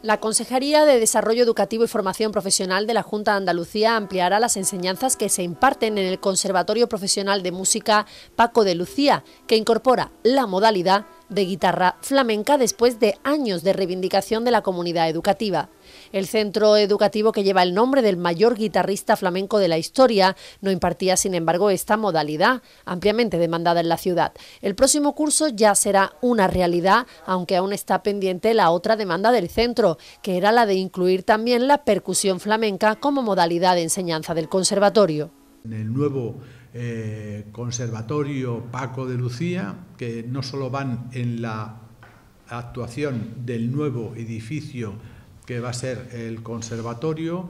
La Consejería de Desarrollo Educativo y Formación Profesional de la Junta de Andalucía ampliará las enseñanzas que se imparten en el Conservatorio Profesional de Música Paco de Lucía, que incorpora la modalidad de guitarra flamenca después de años de reivindicación de la comunidad educativa. El centro educativo que lleva el nombre del mayor guitarrista flamenco de la historia no impartía, sin embargo, esta modalidad ampliamente demandada en la ciudad. El próximo curso ya será una realidad, aunque aún está pendiente la otra demanda del centro, que era la de incluir también la percusión flamenca como modalidad de enseñanza del conservatorio. el nuevo eh, conservatorio Paco de Lucía, que no solo van en la actuación del nuevo edificio que va a ser el conservatorio,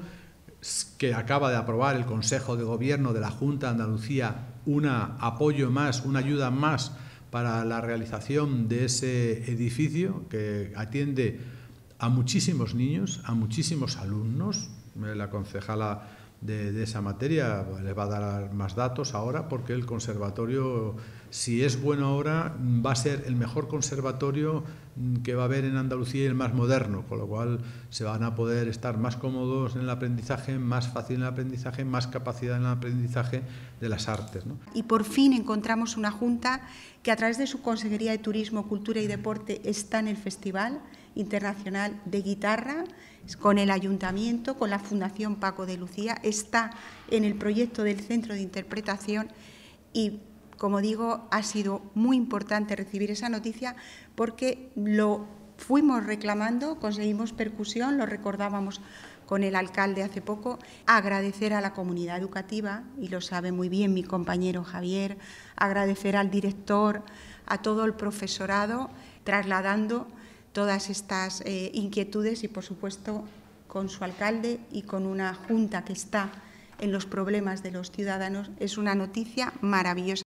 que acaba de aprobar el Consejo de Gobierno de la Junta de Andalucía un apoyo más, una ayuda más para la realización de ese edificio que atiende a muchísimos niños, a muchísimos alumnos. Eh, la concejala de, esa materia. Les pues, va a dar más datos ahora porque el conservatorio, si es bueno ahora, va a ser el mejor conservatorio mm, que va a haber en Andalucía y el más moderno, con lo cual se van a poder estar más cómodos en el aprendizaje, más fácil en el aprendizaje, más capacidad en el aprendizaje de las artes. Y por fin encontramos una junta que a través de su Consejería de Turismo, Cultura y Deporte está en el festival Internacional de Guitarra, con el Ayuntamiento, con la Fundación Paco de Lucía, está en el proyecto del Centro de Interpretación y, como digo, ha sido muy importante recibir esa noticia porque lo fuimos reclamando, conseguimos percusión, lo recordábamos con el alcalde hace poco, agradecer a la comunidad educativa, y lo sabe muy bien mi compañero Javier, agradecer al director, a todo el profesorado, trasladando todas estas eh, inquietudes y, por supuesto, con su alcalde y con una junta que está en los problemas de los ciudadanos, es una noticia maravillosa.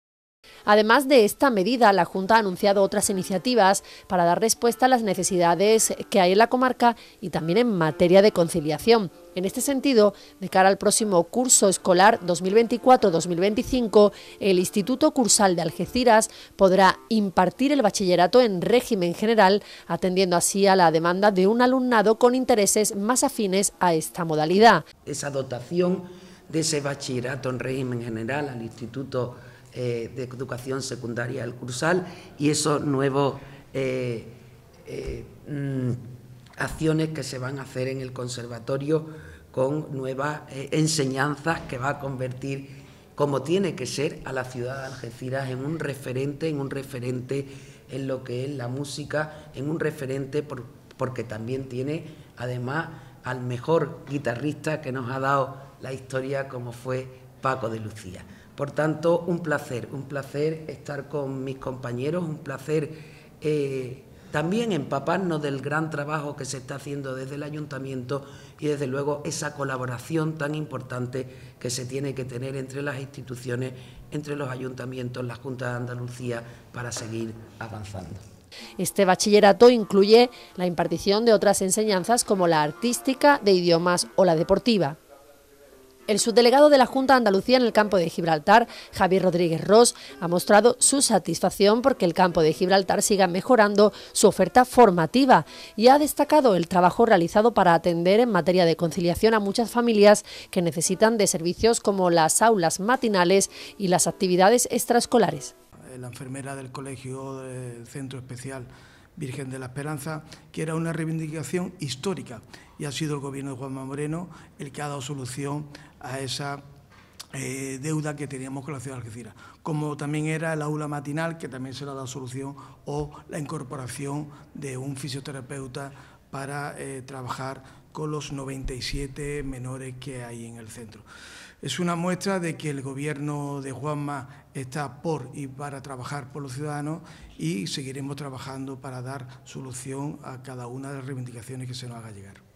Además de esta medida, la Junta ha anunciado otras iniciativas para dar respuesta a las necesidades que hay en la comarca y también en materia de conciliación. En este sentido, de cara al próximo curso escolar 2024-2025, el Instituto Cursal de Algeciras podrá impartir el bachillerato en régimen general, atendiendo así a la demanda de un alumnado con intereses más afines a esta modalidad. Esa dotación de ese bachillerato en régimen general al Instituto eh, de educación secundaria al cursal y esos nuevos eh, eh, mm, acciones que se van a hacer en el conservatorio con nuevas enseñanzas que va a convertir como tiene que ser a la ciudad de Algeciras en un referente, en un referente en lo que es la música, en un referente porque también tiene además al mejor guitarrista que nos ha dado la historia como fue Paco de Lucía. Por tanto, un placer, un placer estar con mis compañeros, un placer eh, también empaparnos del gran trabajo que se está haciendo desde el ayuntamiento y desde luego esa colaboración tan importante que se tiene que tener entre las instituciones, entre los ayuntamientos, la Junta de Andalucía, para seguir avanzando. Este bachillerato incluye la impartición de otras enseñanzas como la artística, de idiomas o la deportiva. El subdelegado de la Junta de Andalucía en el campo de Gibraltar, Javier Rodríguez Ross, ha mostrado su satisfacción porque el campo de Gibraltar siga mejorando su oferta formativa y ha destacado el trabajo realizado para atender en materia de conciliación a muchas familias que necesitan de servicios como las aulas matinales y las actividades extraescolares. Eh, la enfermera del colegio del centro especial Virgen de la Esperanza, que era una reivindicación histórica y ha sido el gobierno de Juanma Moreno el que ha dado solución a esa eh, deuda que teníamos con la ciudad de Algeciras, como también era el aula matinal, que también se le ha dado solución, o la incorporación de un fisioterapeuta para eh, trabajar con los 97 menores que hay en el centro. Es una muestra de que el gobierno de Juanma está por y para trabajar por los ciudadanos y seguiremos trabajando para dar solución a cada una de las reivindicaciones que se nos haga llegar.